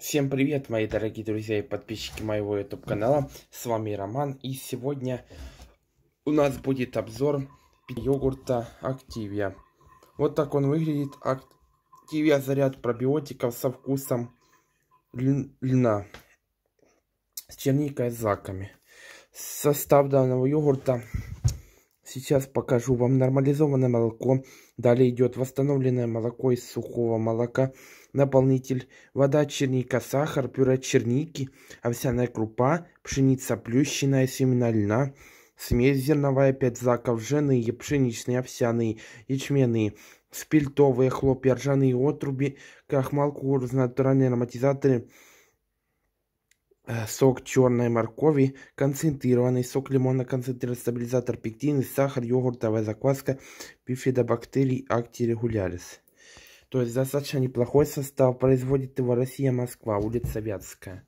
Всем привет, мои дорогие друзья и подписчики моего YouTube канала. С вами Роман, и сегодня у нас будет обзор йогурта Активия. Вот так он выглядит. Активия заряд пробиотиков со вкусом льна с черникой и злаками. Состав данного йогурта Сейчас покажу вам нормализованное молоко. Далее идет восстановленное молоко из сухого молока. Наполнитель вода, черника, сахар, пюре черники, овсяная крупа, пшеница плющенная, семена льна, смесь зерновая, 5 злаков, ржаные, пшеничные, овсяные, ячменные, спиртовые, хлопья, ржаные отруби, крахмал, кукурузные, натуральные ароматизаторы – Э, сок черной моркови, концентрированный сок лимона, концентрированный стабилизатор пектины, сахар, йогуртовая закваска, бифидобактерий, актирегулярис. То есть достаточно неплохой состав. Производит его Россия, Москва, улица Вятская.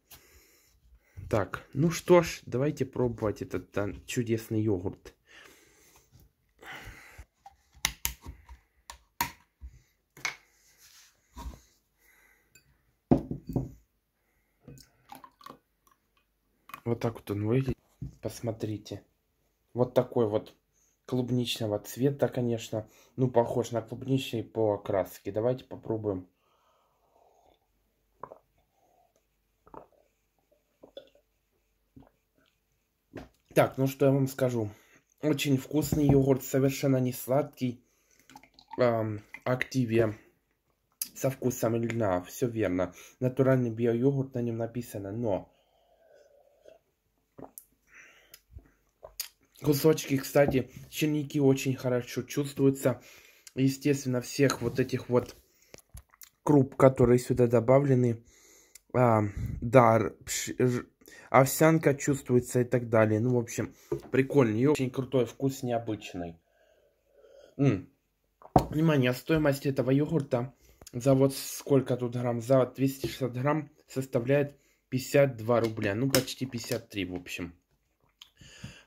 Так, ну что ж, давайте пробовать этот э, чудесный йогурт. Вот так вот он выглядит. Посмотрите. Вот такой вот клубничного цвета, конечно. Ну, похож на клубничный по окраске. Давайте попробуем. Так, ну что я вам скажу. Очень вкусный йогурт, совершенно не сладкий. Эм, активе со вкусом льна, все верно. Натуральный био-йогурт, на нем написано, но Кусочки, кстати, черники очень хорошо чувствуются. Естественно, всех вот этих вот круп, которые сюда добавлены. А, да, овсянка чувствуется и так далее. Ну, в общем, прикольный, очень крутой вкус, необычный. М -м. Внимание, а стоимость этого йогурта за вот сколько тут грамм? За 260 грамм составляет 52 рубля. Ну, почти 53, в общем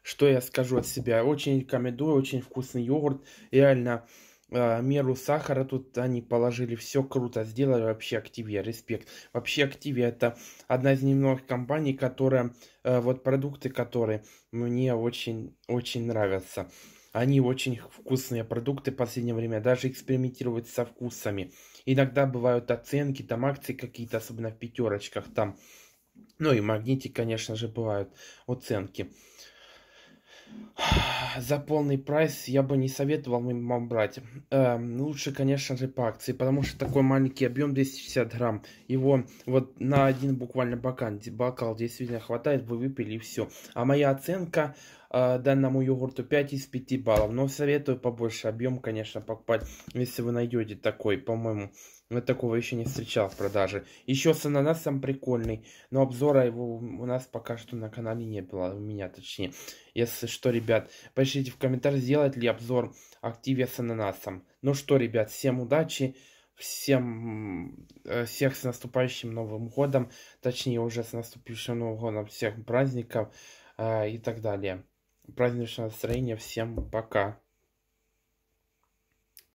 что я скажу от себя. Очень рекомендую, очень вкусный йогурт. Реально, э, меру сахара тут они положили. Все круто сделали. Вообще Активия, респект. Вообще Активия это одна из немногих компаний, которая, э, вот продукты, которые мне очень-очень нравятся. Они очень вкусные продукты в последнее время, даже экспериментировать со вкусами. Иногда бывают оценки, там акции какие-то, особенно в пятерочках там. Ну и магнитик, конечно же, бывают оценки. за полный прайс я бы не советовал вам брать. Эм, лучше, конечно же, по акции, потому что такой маленький объем 260 грамм. Его вот на один буквально бокан, бокал действительно хватает, вы выпили и все. А моя оценка Э, данному йогурту 5 из 5 баллов. Но советую побольше объем, конечно, покупать, если вы найдете такой, по-моему. Я такого еще не встречал в продаже. Еще с ананасом прикольный, но обзора его у нас пока что на канале не было, у меня точнее. Если что, ребят, пишите в комментариях, сделать ли обзор активе с ананасом. Ну что, ребят, всем удачи, всем, э, всех с наступающим Новым Годом, точнее уже с наступившим Новым Годом, всех праздников э, и так далее. Праздничное настроение Всем пока.